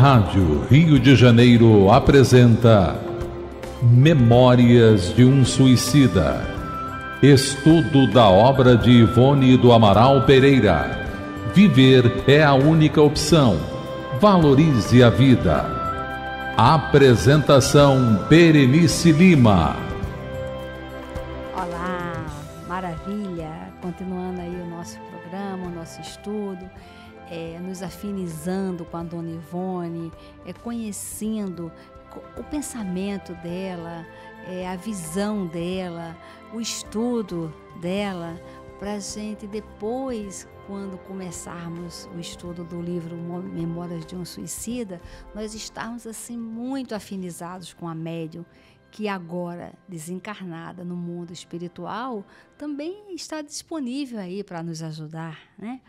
Rádio Rio de Janeiro apresenta Memórias de um Suicida. Estudo da obra de Ivone do Amaral Pereira. Viver é a única opção. Valorize a vida. Apresentação Berenice Lima. Olá, maravilha! Continuando aí o nosso programa, o nosso estudo é, nos afinizando com a Dona Ivone, é, conhecendo o pensamento dela, é, a visão dela, o estudo dela, para a gente depois, quando começarmos o estudo do livro Memórias de um Suicida, nós estarmos assim muito afinizados com a médium que agora desencarnada no mundo espiritual também está disponível aí para nos ajudar, né?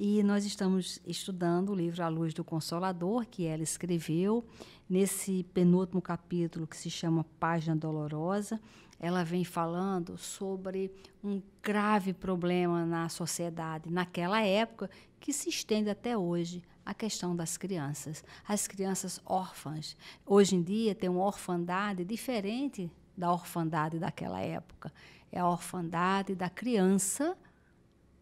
E nós estamos estudando o livro A Luz do Consolador, que ela escreveu. Nesse penúltimo capítulo, que se chama Página Dolorosa, ela vem falando sobre um grave problema na sociedade, naquela época, que se estende até hoje, a questão das crianças, as crianças órfãs. Hoje em dia tem uma orfandade diferente da orfandade daquela época. É a orfandade da criança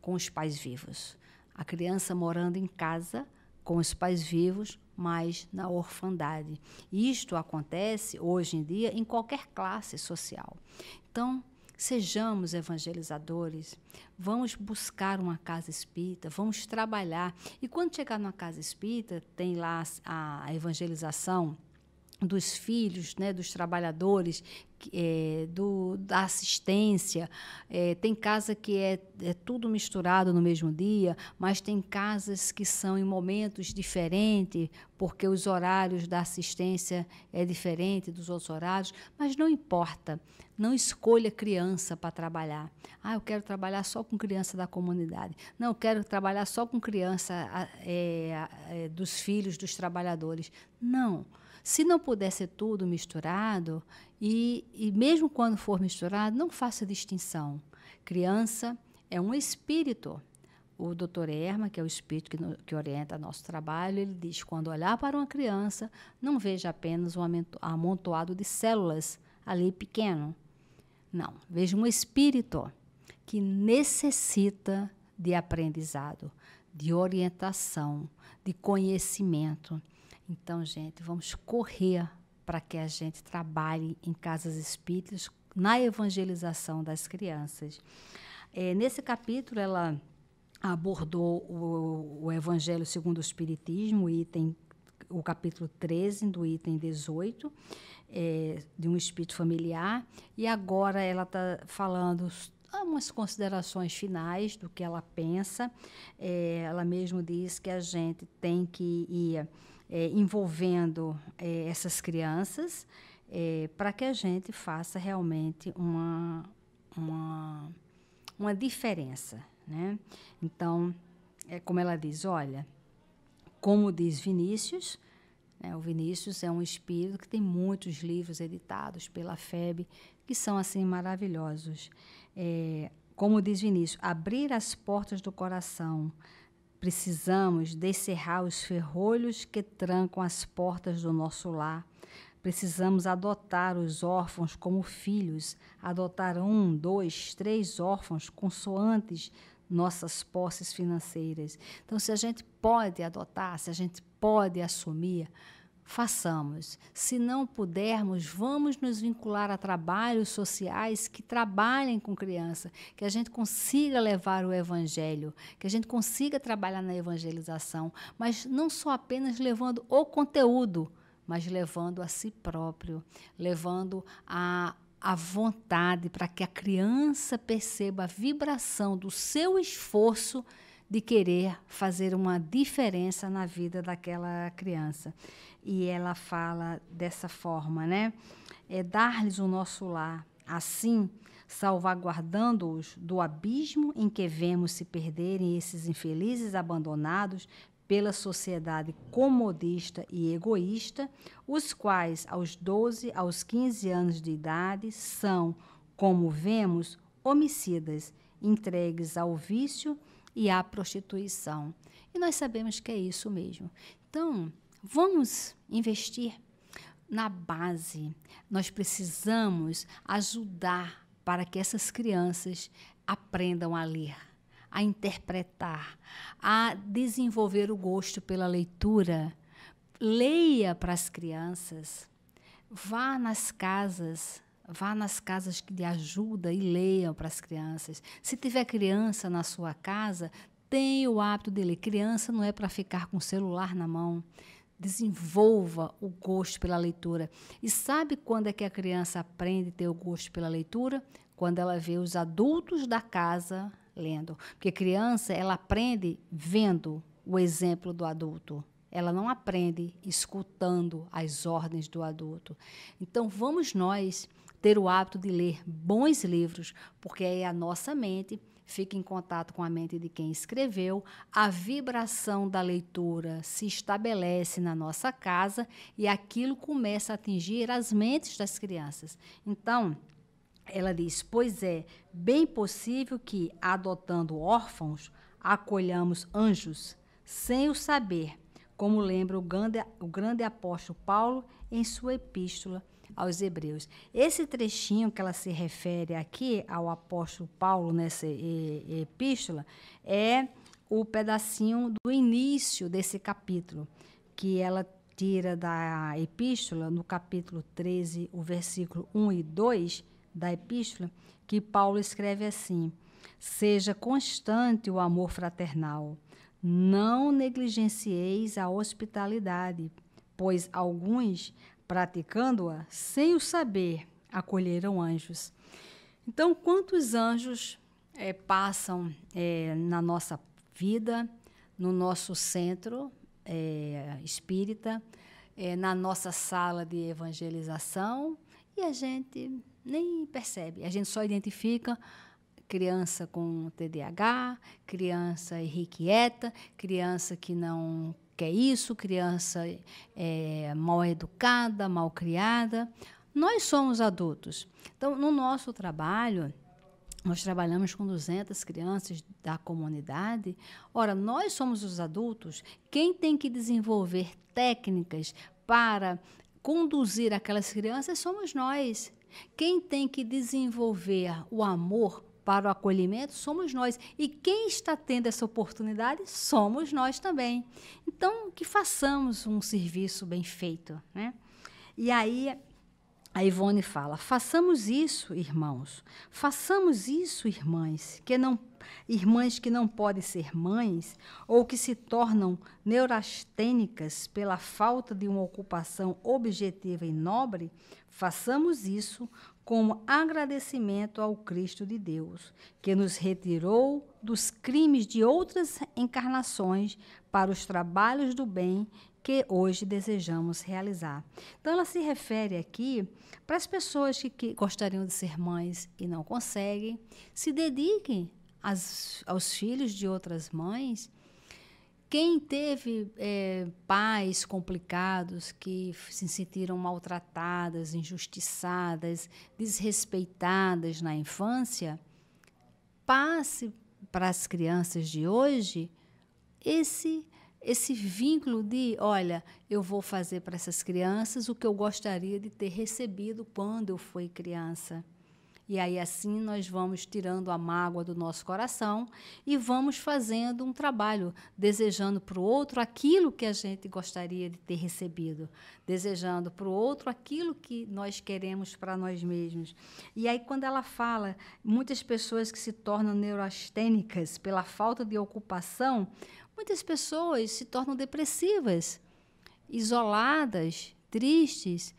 com os pais vivos a criança morando em casa com os pais vivos, mas na orfandade. Isto acontece hoje em dia em qualquer classe social. Então, sejamos evangelizadores, vamos buscar uma casa espírita, vamos trabalhar. E quando chegar numa casa espírita, tem lá a evangelização dos filhos, né, dos trabalhadores, é, do, da assistência. É, tem casa que é, é, tudo misturado no mesmo dia, mas tem casas que são em momentos diferentes, porque os horários da assistência é diferente dos outros horários, mas não importa. Não escolha criança para trabalhar. Ah, eu quero trabalhar só com criança da comunidade. Não, eu quero trabalhar só com criança eh, dos filhos dos trabalhadores. Não. Não se não puder ser tudo misturado, e, e mesmo quando for misturado, não faça distinção. Criança é um espírito. O doutor Erma, que é o espírito que, no, que orienta nosso trabalho, ele diz: quando olhar para uma criança, não veja apenas um amontoado de células ali pequeno. Não, veja um espírito que necessita de aprendizado, de orientação, de conhecimento. Então, gente, vamos correr para que a gente trabalhe em casas espíritas na evangelização das crianças. É, nesse capítulo, ela abordou o, o, Evangelho segundo o Espiritismo, item, o capítulo 13, do item 18, é, de um espírito familiar. E agora ela está falando umas considerações finais do que ela pensa. É, ela mesmo diz que a gente tem que ir é, envolvendo é, essas crianças é, para que a gente faça realmente uma, uma, uma diferença. Né? Então, é como ela diz, olha, como diz Vinícius, né? o Vinícius é um espírito que tem muitos livros editados pela FEB, que são assim maravilhosos. É, como diz Vinícius, abrir as portas do coração, Precisamos descerrar os ferrolhos que trancam as portas do nosso lar. Precisamos adotar os órfãos como filhos, adotar um, dois, três órfãos consoantes nossas posses financeiras. Então, se a gente pode adotar, se a gente pode assumir, façamos. Se não pudermos, vamos nos vincular a trabalhos sociais que trabalhem com criança, que a gente consiga levar o evangelho, que a gente consiga trabalhar na evangelização, mas não só apenas levando o conteúdo, mas levando a si próprio, levando a a vontade para que a criança perceba a vibração do seu esforço de querer fazer uma diferença na vida daquela criança. E ela fala dessa forma, né? É dar-lhes o nosso lar, assim salvaguardando-os do abismo em que vemos se perderem esses infelizes abandonados pela sociedade comodista e egoísta, os quais, aos 12, aos 15 anos de idade, são, como vemos, homicidas, entregues ao vício e à prostituição. E nós sabemos que é isso mesmo. Então, vamos investir na base. Nós precisamos ajudar para que essas crianças aprendam a ler, a interpretar, a desenvolver o gosto pela leitura. Leia para as crianças. Vá nas casas Vá nas casas de ajuda e leiam para as crianças. Se tiver criança na sua casa, tenha o hábito de ler. Criança não é para ficar com o celular na mão. Desenvolva o gosto pela leitura. E sabe quando é que a criança aprende a ter o gosto pela leitura? Quando ela vê os adultos da casa lendo. Porque criança, ela aprende vendo o exemplo do adulto ela não aprende escutando as ordens do adulto. Então, vamos nós ter o hábito de ler bons livros, porque aí a nossa mente fica em contato com a mente de quem escreveu, a vibração da leitura se estabelece na nossa casa e aquilo começa a atingir as mentes das crianças. Então, ela diz: Pois é, bem possível que, adotando órfãos, acolhamos anjos, sem o saber, como lembra o grande, o grande apóstolo Paulo em sua epístola aos Hebreus. Esse trechinho que ela se refere aqui ao apóstolo Paulo nessa epístola é o pedacinho do início desse capítulo, que ela tira da epístola, no capítulo 13, o versículo 1 e 2 da epístola, que Paulo escreve assim: Seja constante o amor fraternal, não negligencieis a hospitalidade, pois alguns, praticando-a sem o saber, acolheram anjos. Então, quantos anjos é, passam é, na nossa vida, no nosso centro é, espírita, na nossa sala de evangelização, e a gente nem percebe, a gente só identifica criança com TDAH, criança irrequieta, criança que não que é isso, criança é, mal educada, mal criada. Nós somos adultos. Então, no nosso trabalho, nós trabalhamos com 200 crianças da comunidade. Ora, nós somos os adultos, quem tem que desenvolver técnicas para conduzir aquelas crianças somos nós. Quem tem que desenvolver o amor para o acolhimento somos nós. E quem está tendo essa oportunidade somos nós também. Então, que façamos um serviço bem feito. Né? E aí a Ivone fala: façamos isso, irmãos, façamos isso, irmãs, que não, irmãs que não podem ser mães ou que se tornam neurastênicas pela falta de uma ocupação objetiva e nobre, façamos isso como agradecimento ao Cristo de Deus, que nos retirou dos crimes de outras encarnações para os trabalhos do bem que hoje desejamos realizar. Então, ela se refere aqui para as pessoas que, que gostariam de ser mães e não conseguem, se dediquem aos filhos de outras mães quem teve é, pais complicados que se sentiram maltratadas, injustiçadas, desrespeitadas na infância, passe para as crianças de hoje esse esse vínculo de, olha, eu vou fazer para essas crianças o que eu gostaria de ter recebido quando eu fui criança. E aí assim nós vamos tirando a mágoa do nosso coração e vamos fazendo um trabalho, desejando para o outro aquilo que a gente gostaria de ter recebido, desejando para o outro aquilo que nós queremos para nós mesmos. E aí quando ela fala, muitas pessoas que se tornam neurastênicas pela falta de ocupação, muitas pessoas se tornam depressivas, isoladas, tristes,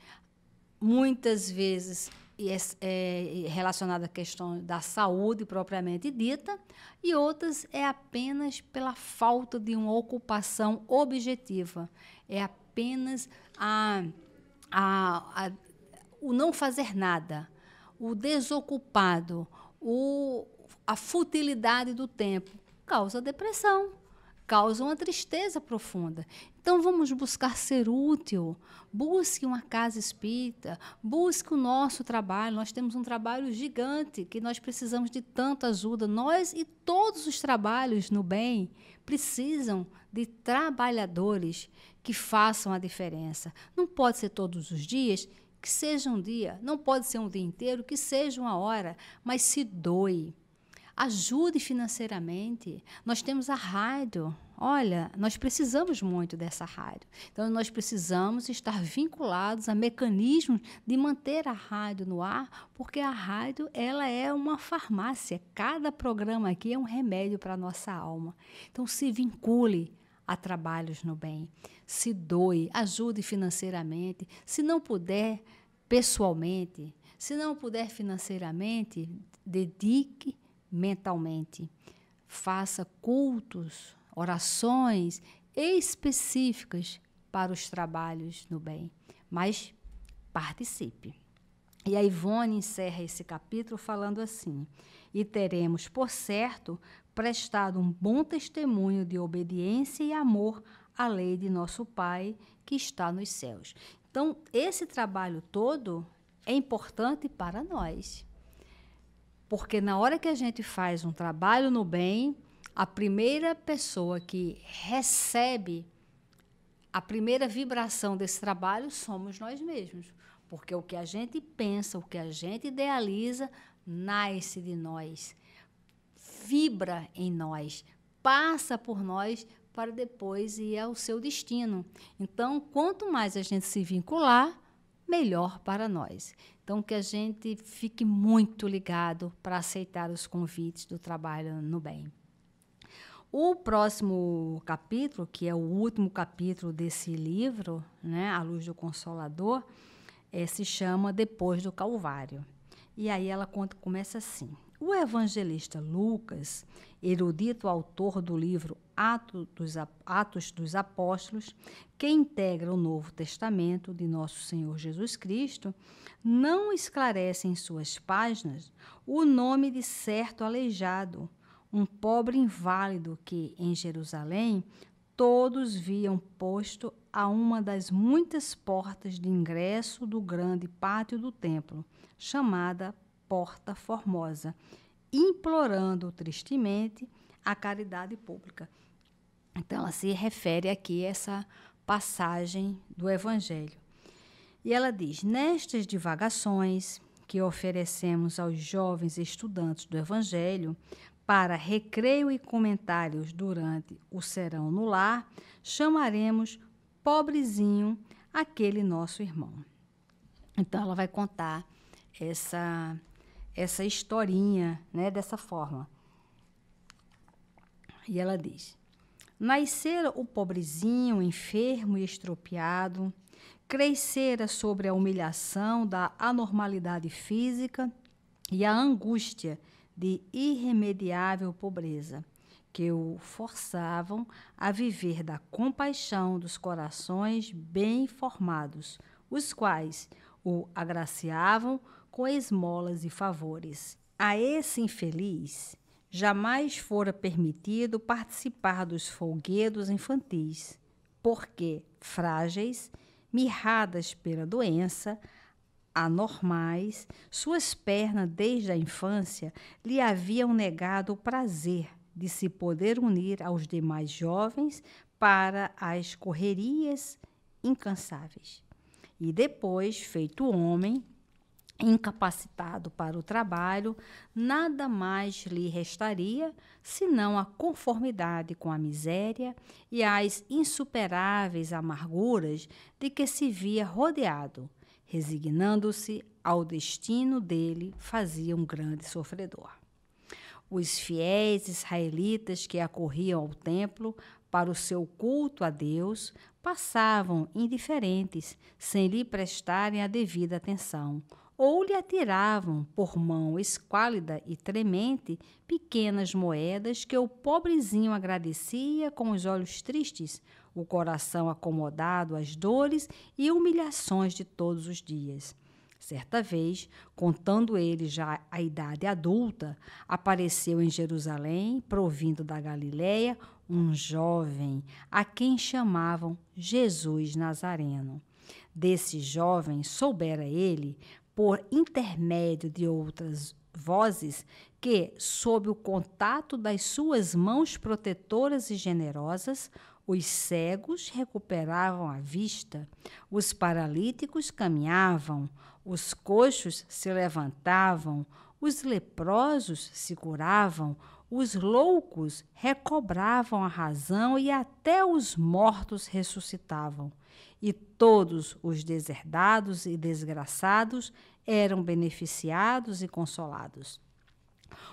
muitas vezes e é, é, relacionada à questão da saúde propriamente dita, e outras é apenas pela falta de uma ocupação objetiva, é apenas a, a, a o não fazer nada, o desocupado, o, a futilidade do tempo causa depressão, causa uma tristeza profunda. Então vamos buscar ser útil. Busque uma casa espírita, busque o nosso trabalho. Nós temos um trabalho gigante que nós precisamos de tanta ajuda. Nós e todos os trabalhos no bem precisam de trabalhadores que façam a diferença. Não pode ser todos os dias, que seja um dia, não pode ser um dia inteiro, que seja uma hora, mas se doe. Ajude financeiramente. Nós temos a rádio, Olha, nós precisamos muito dessa rádio. Então, nós precisamos estar vinculados a mecanismos de manter a rádio no ar, porque a rádio ela é uma farmácia. Cada programa aqui é um remédio para a nossa alma. Então, se vincule a trabalhos no bem. Se doe, ajude financeiramente. Se não puder, pessoalmente. Se não puder financeiramente, dedique mentalmente. Faça cultos orações específicas para os trabalhos no bem, mas participe. E a Ivone encerra esse capítulo falando assim: E teremos, por certo, prestado um bom testemunho de obediência e amor à lei de nosso Pai que está nos céus. Então, esse trabalho todo é importante para nós. Porque na hora que a gente faz um trabalho no bem, a primeira pessoa que recebe a primeira vibração desse trabalho somos nós mesmos. Porque o que a gente pensa, o que a gente idealiza, nasce de nós, vibra em nós, passa por nós para depois ir ao seu destino. Então, quanto mais a gente se vincular, melhor para nós. Então, que a gente fique muito ligado para aceitar os convites do trabalho no bem. O próximo capítulo, que é o último capítulo desse livro, né, A Luz do Consolador, é, se chama Depois do Calvário. E aí ela conta, começa assim. O evangelista Lucas, erudito autor do livro Atos dos, Atos dos Apóstolos, que integra o Novo Testamento de Nosso Senhor Jesus Cristo, não esclarece em suas páginas o nome de certo aleijado, um pobre inválido que, em Jerusalém, todos viam posto a uma das muitas portas de ingresso do grande pátio do templo, chamada Porta Formosa, implorando tristemente a caridade pública. Então, ela se refere aqui a essa passagem do Evangelho. E ela diz: Nestas divagações que oferecemos aos jovens estudantes do Evangelho, para recreio e comentários durante o serão no lar, chamaremos pobrezinho aquele nosso irmão. Então ela vai contar essa essa historinha, né, dessa forma. E ela diz: Nascera o pobrezinho, enfermo e estropiado, crescera sobre a humilhação da anormalidade física e a angústia de irremediável pobreza, que o forçavam a viver da compaixão dos corações bem formados, os quais o agraciavam com esmolas e favores. A esse infeliz jamais fora permitido participar dos folguedos infantis, porque, frágeis, mirradas pela doença, anormais, suas pernas, desde a infância, lhe haviam negado o prazer de se poder unir aos demais jovens para as correrias incansáveis. E depois, feito homem, incapacitado para o trabalho, nada mais lhe restaria senão a conformidade com a miséria e as insuperáveis amarguras de que se via rodeado Resignando-se ao destino dele, fazia um grande sofredor. Os fiéis israelitas que acorriam ao templo para o seu culto a Deus passavam indiferentes, sem lhe prestarem a devida atenção, ou lhe atiravam, por mão esquálida e tremente, pequenas moedas que o pobrezinho agradecia com os olhos tristes o coração acomodado às dores e humilhações de todos os dias. Certa vez, contando ele já a idade adulta, apareceu em Jerusalém, provindo da Galiléia, um jovem a quem chamavam Jesus Nazareno. Desse jovem soubera ele, por intermédio de outras vozes, que, sob o contato das suas mãos protetoras e generosas, os cegos recuperavam a vista, os paralíticos caminhavam, os coxos se levantavam, os leprosos se curavam, os loucos recobravam a razão e até os mortos ressuscitavam. E todos os deserdados e desgraçados eram beneficiados e consolados.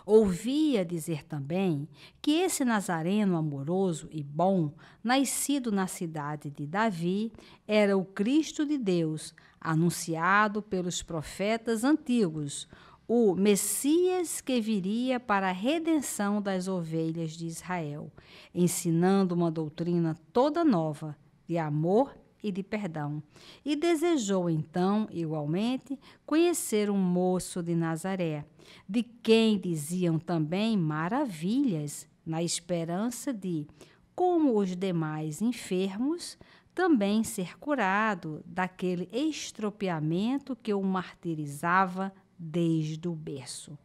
Ouvia dizer também que esse Nazareno amoroso e bom, nascido na cidade de Davi, era o Cristo de Deus, anunciado pelos profetas antigos, o Messias que viria para a redenção das ovelhas de Israel, ensinando uma doutrina toda nova de amor e de perdão. E desejou então, igualmente, conhecer um moço de Nazaré de quem diziam também maravilhas, na esperança de, como os demais enfermos, também ser curado daquele estropiamento que o martirizava desde o berço.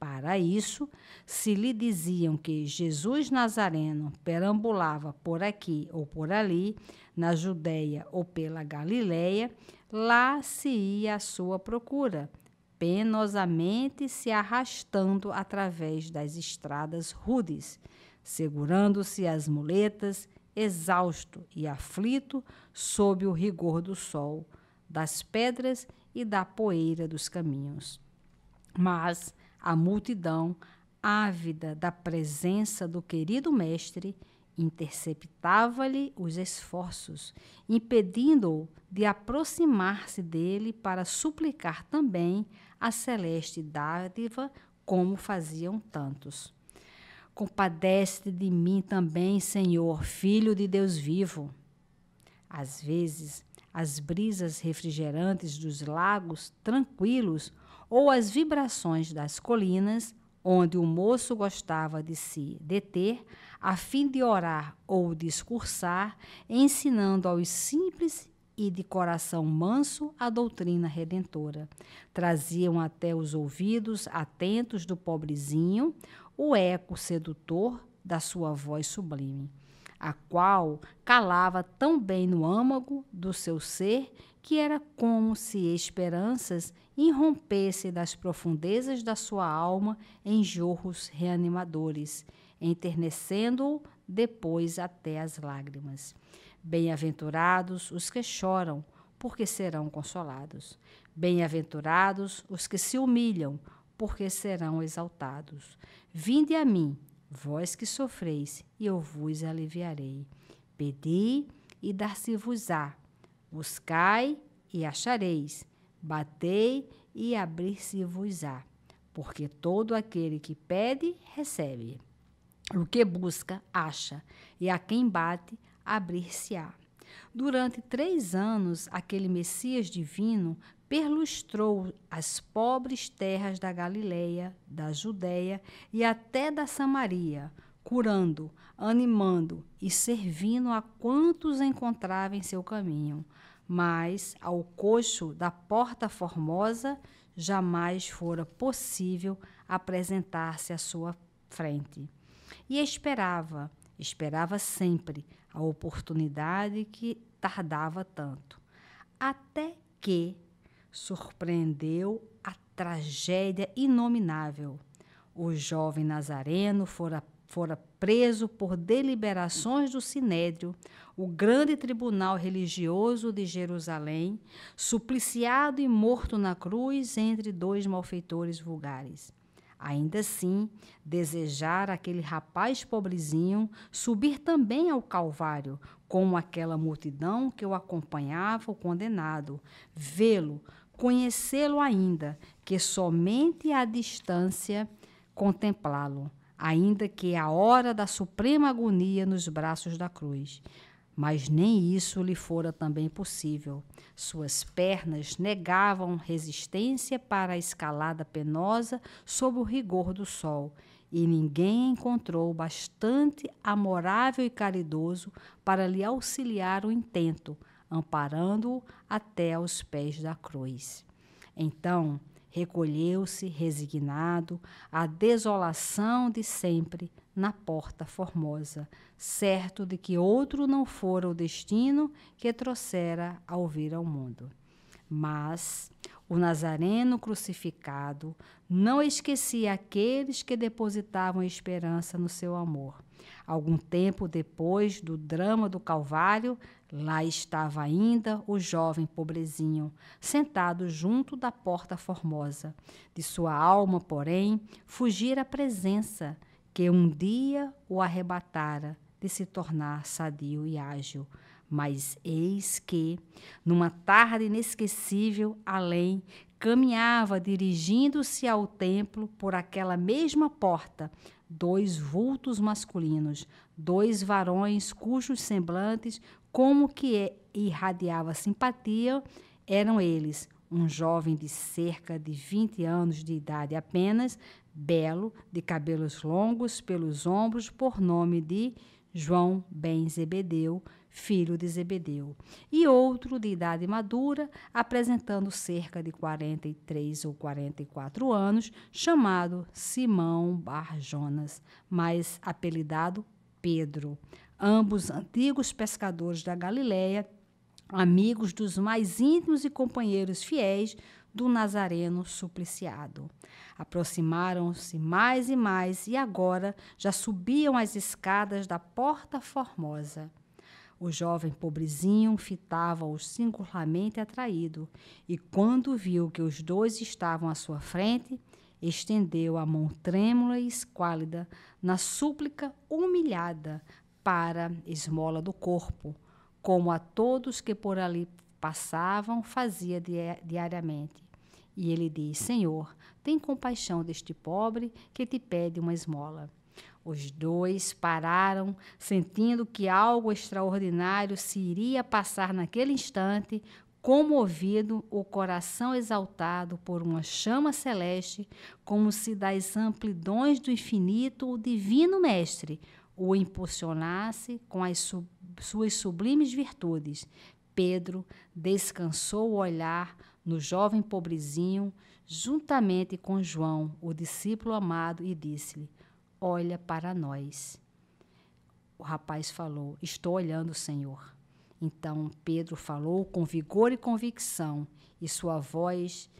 Para isso, se lhe diziam que Jesus Nazareno perambulava por aqui ou por ali, na Judéia ou pela Galiléia, lá se ia à sua procura penosamente se arrastando através das estradas rudes, segurando-se as muletas, exausto e aflito sob o rigor do sol, das pedras e da poeira dos caminhos. Mas a multidão, ávida da presença do querido Mestre, interceptava-lhe os esforços, impedindo-o de aproximar-se dele para suplicar também a celeste dádiva, como faziam tantos. Compadece-te de mim também, Senhor, filho de Deus vivo. Às vezes, as brisas refrigerantes dos lagos tranquilos ou as vibrações das colinas, onde o moço gostava de se deter, a fim de orar ou discursar, ensinando aos simples e de coração manso a doutrina redentora. Traziam até os ouvidos atentos do pobrezinho o eco sedutor da sua voz sublime, a qual calava tão bem no âmago do seu ser que era como se esperanças irrompessem das profundezas da sua alma em jorros reanimadores, enternecendo-o depois até as lágrimas. Bem-aventurados os que choram, porque serão consolados. Bem-aventurados os que se humilham, porque serão exaltados. Vinde a mim, vós que sofreis, e eu vos aliviarei. Pedi e dar-se-vos-á. Buscai e achareis. Batei e abrir-se-vos-á. Porque todo aquele que pede, recebe. O que busca, acha, e a quem bate, abrir-se-á. Durante três anos, aquele Messias divino perlustrou as pobres terras da Galileia, da Judéia e até da Samaria, curando, animando e servindo a quantos encontrava em seu caminho. Mas ao coxo da Porta Formosa jamais fora possível apresentar-se à sua frente. E esperava, esperava sempre, a oportunidade que tardava tanto. Até que surpreendeu a tragédia inominável. O jovem nazareno fora, fora preso por deliberações do Sinédrio, o grande tribunal religioso de Jerusalém, supliciado e morto na cruz entre dois malfeitores vulgares. Ainda assim, desejar aquele rapaz pobrezinho subir também ao Calvário, como aquela multidão que o acompanhava o condenado, vê-lo, conhecê-lo ainda, que somente à distância contemplá-lo, ainda que a hora da suprema agonia nos braços da cruz. Mas nem isso lhe fora também possível. Suas pernas negavam resistência para a escalada penosa sob o rigor do sol, e ninguém encontrou bastante amorável e caridoso para lhe auxiliar o intento, amparando-o até aos pés da cruz. Então, recolheu-se resignado à desolação de sempre na porta formosa, certo de que outro não fora o destino que trouxera ao vir ao mundo. Mas o Nazareno crucificado não esquecia aqueles que depositavam esperança no seu amor. Algum tempo depois do drama do Calvário, lá estava ainda o jovem pobrezinho, sentado junto da porta formosa. De sua alma, porém, fugira a presença que um dia o arrebatara de se tornar sadio e ágil. Mas eis que, numa tarde inesquecível, além, caminhava dirigindo-se ao templo por aquela mesma porta, dois vultos masculinos, dois varões cujos semblantes, como que é, irradiava simpatia, eram eles, um jovem de cerca de 20 anos de idade apenas, belo, de cabelos longos pelos ombros, por nome de João Ben Zebedeu, filho de Zebedeu, e outro de idade madura, apresentando cerca de 43 ou 44 anos, chamado Simão bar Jonas, mais apelidado Pedro, ambos antigos pescadores da Galileia, amigos dos mais íntimos e companheiros fiéis do Nazareno supliciado. Aproximaram-se mais e mais e agora já subiam as escadas da Porta Formosa. O jovem pobrezinho fitava o singularmente atraído, e quando viu que os dois estavam à sua frente, estendeu a mão trêmula e esquálida na súplica humilhada para esmola do corpo, como a todos que por ali passavam fazia diariamente. E ele diz: Senhor, tem compaixão deste pobre que te pede uma esmola. Os dois pararam, sentindo que algo extraordinário se iria passar naquele instante, comovido, o coração exaltado por uma chama celeste, como se das amplidões do infinito o divino mestre o impulsionasse com as su suas sublimes virtudes. Pedro descansou o olhar no jovem pobrezinho, juntamente com João, o discípulo amado, e disse-lhe: olha para nós. O rapaz falou: Estou olhando, Senhor. Então Pedro falou com vigor e convicção, e sua voz,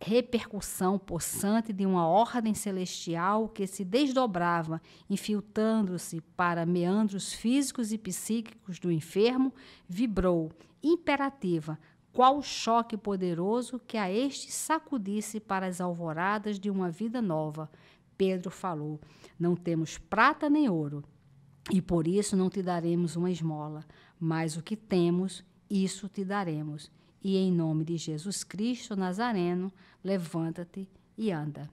repercussão possante de uma ordem celestial que se desdobrava, infiltrando-se para meandros físicos e psíquicos do enfermo, vibrou, imperativa, qual choque poderoso que a este sacudisse para as alvoradas de uma vida nova, Pedro falou: Não temos prata nem ouro, e por isso não te daremos uma esmola, mas o que temos, isso te daremos. E em nome de Jesus Cristo Nazareno, levanta-te e anda.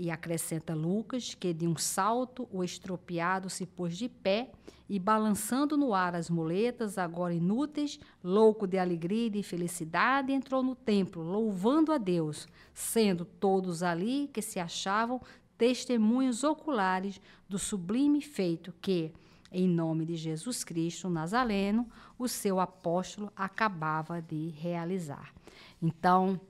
E acrescenta Lucas que de um salto o estropiado se pôs de pé e, balançando no ar as muletas, agora inúteis, louco de alegria e de felicidade, entrou no templo, louvando a Deus, sendo todos ali que se achavam testemunhos oculares do sublime feito que, em nome de Jesus Cristo Nazareno, o seu apóstolo acabava de realizar. Então,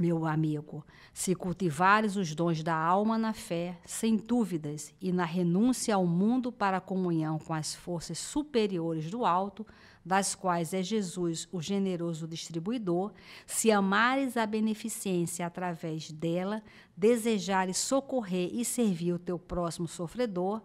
meu amigo, se cultivares os dons da alma na fé, sem dúvidas, e na renúncia ao mundo para a comunhão com as forças superiores do alto, das quais é Jesus o generoso distribuidor, se amares a beneficência através dela, desejares socorrer e servir o teu próximo sofredor,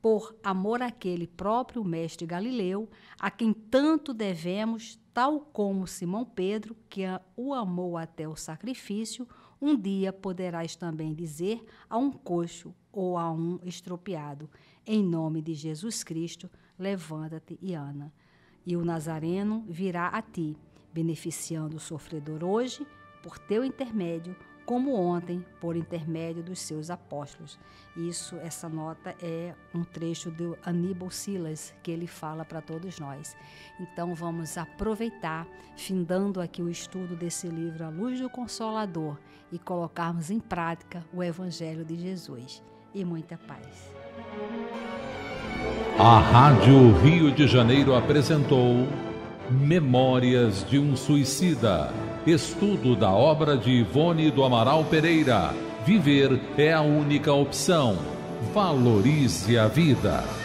por amor àquele próprio mestre Galileu, a quem tanto devemos tal como Simão Pedro, que o amou até o sacrifício, um dia poderás também dizer a um coxo ou a um estropiado: Em nome de Jesus Cristo, levanta-te e anda. E o Nazareno virá a ti, beneficiando o sofredor hoje, por teu intermédio, como ontem, por intermédio dos seus apóstolos. Isso, essa nota é um trecho de Aníbal Silas que ele fala para todos nós. Então vamos aproveitar, findando aqui o estudo desse livro A Luz do Consolador e colocarmos em prática o Evangelho de Jesus. E muita paz. A Rádio Rio de Janeiro apresentou Memórias de um Suicida. Estudo da obra de Ivone do Amaral Pereira. Viver é a única opção. Valorize a vida.